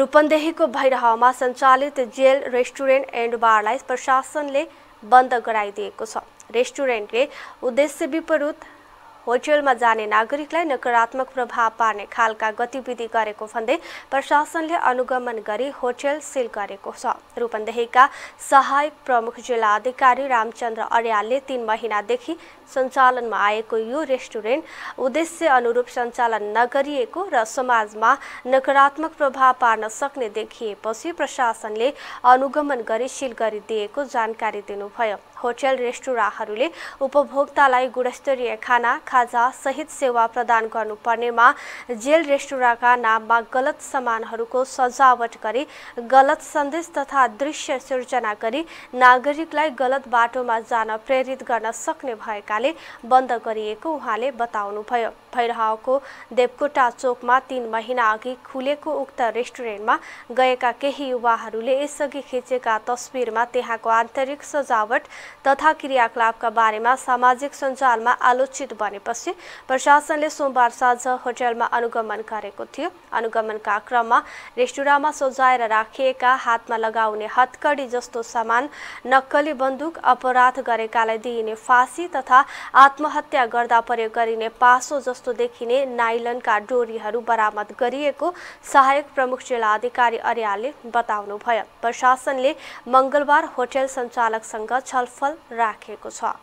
रूपन्देहीको भैरहमा सञ्चालित jail restaurant and बारलाई प्रशासनले बन्द गराइदिएको छ रेस्टुरेन्टले उद्देश्य विपरीत होटेलमा जाने नागरिकलाई नकारात्मक प्रभाव पार्ने खालका गतिविधि गरेको भन्दै प्रशासनले अनुगमन गरी होटेल सिल गरेको छ रूपन्देहीका सहायक प्रमुख जिल्ला अधिकारी रामचन्द्र अर्यालले तीन महिनादेखि सञ्चालनमा आएको यो रेस्टुरेन्ट उद्देश्य अनुरूप सञ्चालन नगरिएको र समाजमा नकारात्मक प्रभाव पार्न सक्ने देखिएपछि प्रशासनले अनुगमन गरी सिल गरिदिएको जानकारी दिनुभयो होटेल रेस्टुराँहरूले उपभोक्तालाई गुणस्तरीय खाना खाजा सहित सेवा प्रदान गर्नुपर्नेमा जेल रेस्टुराँका नाममा गलत सामानहरूको सजावट गरी गलत सन्देश तथा दृश्य सिर्जना गरी नागरिकलाई गलत बाटोमा जान प्रेरित गर्न सक्ने भएकाले बन्द गरिएको उहाँले बताउनुभयो भैरहाको देवकोटा चोकमा तीन महिना अघि खुलेको उक्त रेस्टुरेन्टमा गएका केही युवाहरूले यसअघि खिचेका तस्विरमा त्यहाँको आन्तरिक सजावट तथा क्रियाकलापका बारेमा सामाजिक सञ्जालमा आलोचित बने गरेपछि प्रशासनले सोमबार साँझ होटेलमा अनुगमन गरेको थियो अनुगमनका क्रममा रेस्टुराँमा सजाएर राखिएका हातमा लगाउने हतकडी जस्तो सामान नक्कली बन्दुक अपराध गरेकालाई दिइने फाँसी तथा आत्महत्या गर्दा प्रयोग गरिने पासो जस्तो देखिने नाइलनका डोरीहरू बरामद गरिएको सहायक प्रमुख जिल्ला अधिकारी अर्यालले बताउनुभयो प्रशासनले मङ्गलबार होटेल सञ्चालकसँग छलफल राखेको छ